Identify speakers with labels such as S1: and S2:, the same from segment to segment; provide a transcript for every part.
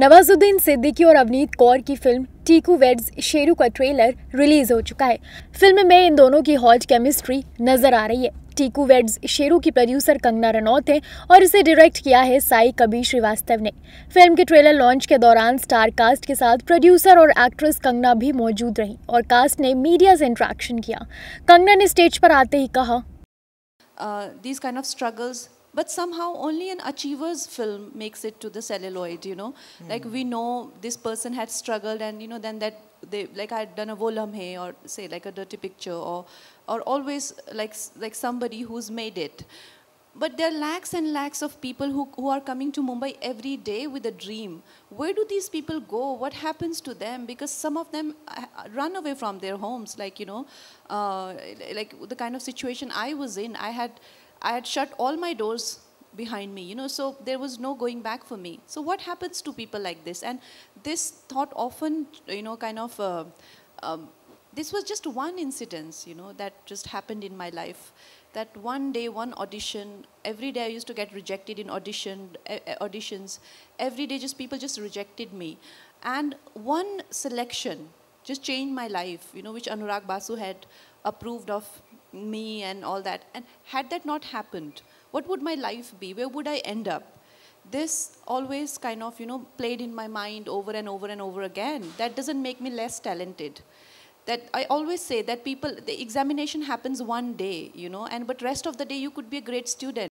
S1: नवाजुद्दीन सिद्दीकी और अवनीत कौर की film Tiku weds Sheru का ट्रेलर रिलीज हो चुका है फिल्म में इन दोनों की हॉट केमिस्ट्री नजर आ रही है टीकू वेड्स शेरू की प्रोड्यूसर कंगना रनौत हैं और इसे डायरेक्ट किया है साई कबीर श्रीवास्तव ने फिल्म के ट्रेलर लॉन्च के दौरान स्टार कास्ट के साथ प्रोड्यूसर और एक्ट्रेस कंगना भी मौजूद रही और कास्ट ने मीडिया से इंट्रैक्शन किया कंगना ने स्टेज पर आते ही कहा
S2: these kind of struggles but somehow only an achiever's film makes it to the celluloid, you know. Mm. Like we know this person had struggled and, you know, then that they, like I had done a volam or say like a dirty picture or, or always like, like somebody who's made it. But there are lakhs and lakhs of people who, who are coming to Mumbai every day with a dream. Where do these people go? What happens to them? Because some of them uh, run away from their homes, like, you know, uh, like the kind of situation I was in. I had I had shut all my doors behind me, you know, so there was no going back for me. So what happens to people like this? And this thought often, you know, kind of, uh, um, this was just one incident, you know, that just happened in my life. That one day, one audition, every day I used to get rejected in audition, uh, auditions. Every day, just people just rejected me. And one selection just changed my life, you know, which Anurag Basu had approved of me and all that. And had that not happened, what would my life be? Where would I end up? This always kind of, you know, played in my mind over and over and over again. That doesn't make me less talented. That I always say that people, the examination happens one day, you know, and but rest of the day you could be a great student.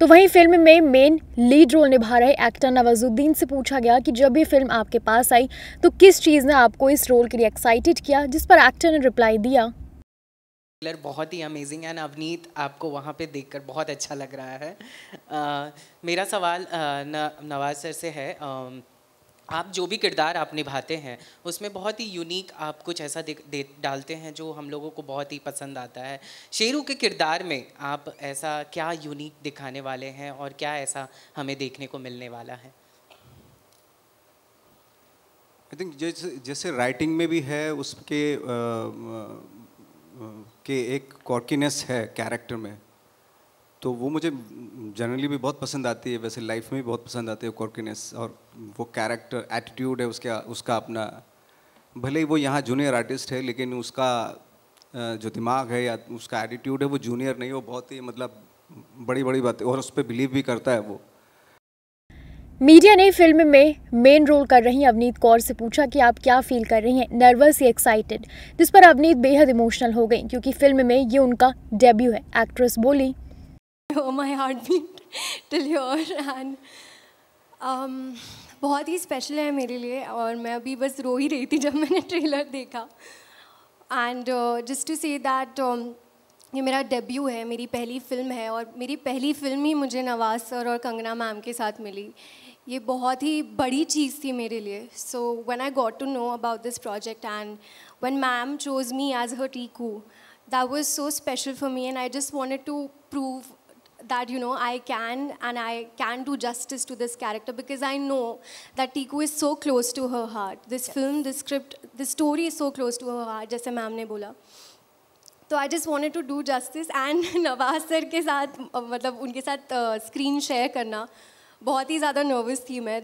S1: तो वहीं film में main lead role निभा रहे actor Nawazuddin से पूछा गया कि जब ये फिल्म आपके पास आई तो किस चीज़ ने आपको इस रोल के लिए एक्साइटेड किया जिस पर एक्टर ने रिप्लाई दिया
S3: पर्टिकुलर बहुत ही अमेजिंग एंड अवनीत आपको वहाँ पे देखकर बहुत अच्छा लग रहा है uh, मेरा सवाल न, नवाज सर से है um, आप जो भी किरदार आप निभाते हैं उसमें बहुत ही यूनिक आप कुछ ऐसा दे, दे डालते हैं जो हम लोगों को बहुत ही पसंद आता है शेरू के किरदार में आप ऐसा क्या यूनिक दिखाने वाले हैं और क्या ऐसा हमें देखने को मिलने वाला है
S4: आई थिंक जैसे जैसे राइटिंग में भी है उसके के एक कॉर्किनेस है कैरेक्टर में तो वो मुझे जनरली भी बहुत पसंद आती है वैसे लाइफ में भी बहुत पसंद आती है कॉर्किनेस और वो कैरेक्टर एटीट्यूड है उसका उसका अपना भले ही वो यहाँ जूनियर आर्टिस्ट है लेकिन उसका जो दिमाग है या उसका एटीट्यूड है वो जूनियर नहीं वो बहुत ही मतलब बड़ी बड़ी बात है और उस पर बिलीव भी करता है वो
S1: मीडिया ने फिल्म में मेन रोल कर रही अवनीत कौर से पूछा कि आप क्या फील कर रही हैं नर्वस या एक्साइटेड जिस पर अवनीत बेहद इमोशनल हो गई क्योंकि फिल्म में ये उनका डेब्यू है एक्ट्रेस बोली
S5: हार्ट oh बीट um, बहुत ही स्पेशल है मेरे लिए और मैं अभी बस रो ही रही थी जब मैंने ट्रेलर देखा and just to say that ये मेरा डेब्यू है मेरी पहली फिल्म है और मेरी पहली फिल्म ही मुझे नवाज सर और कंगना मैम के साथ मिली ये बहुत ही बड़ी चीज़ थी मेरे लिए so when I got to know about this project and when ma'am chose me as her Tiku that was so special for me and I just wanted to prove that you know I can and I can do justice to this character because I know that Tiku is so close to her heart this film this script this story is so close to her heart जैसे ma'am ने बोला तो I just wanted to do justice and Nawaz sir के साथ मतलब उनके साथ screen share करना बहुत ही ज़्यादा नर्वस थी मैं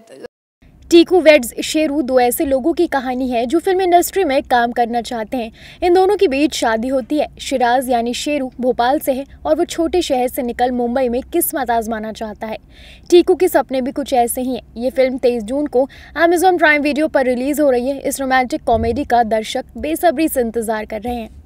S1: टीकू वेड्स शेरू दो ऐसे लोगों की कहानी है जो फिल्म इंडस्ट्री में काम करना चाहते हैं इन दोनों के बीच शादी होती है शिराज यानी शेरू भोपाल से है और वो छोटे शहर से निकल मुंबई में किस्मत आजमाना चाहता है टीकू के सपने भी कुछ ऐसे ही हैं ये फिल्म 23 जून को अमेजोन प्राइम वीडियो पर रिलीज हो रही है इस रोमांटिक कॉमेडी का दर्शक बेसब्री से इंतजार कर रहे हैं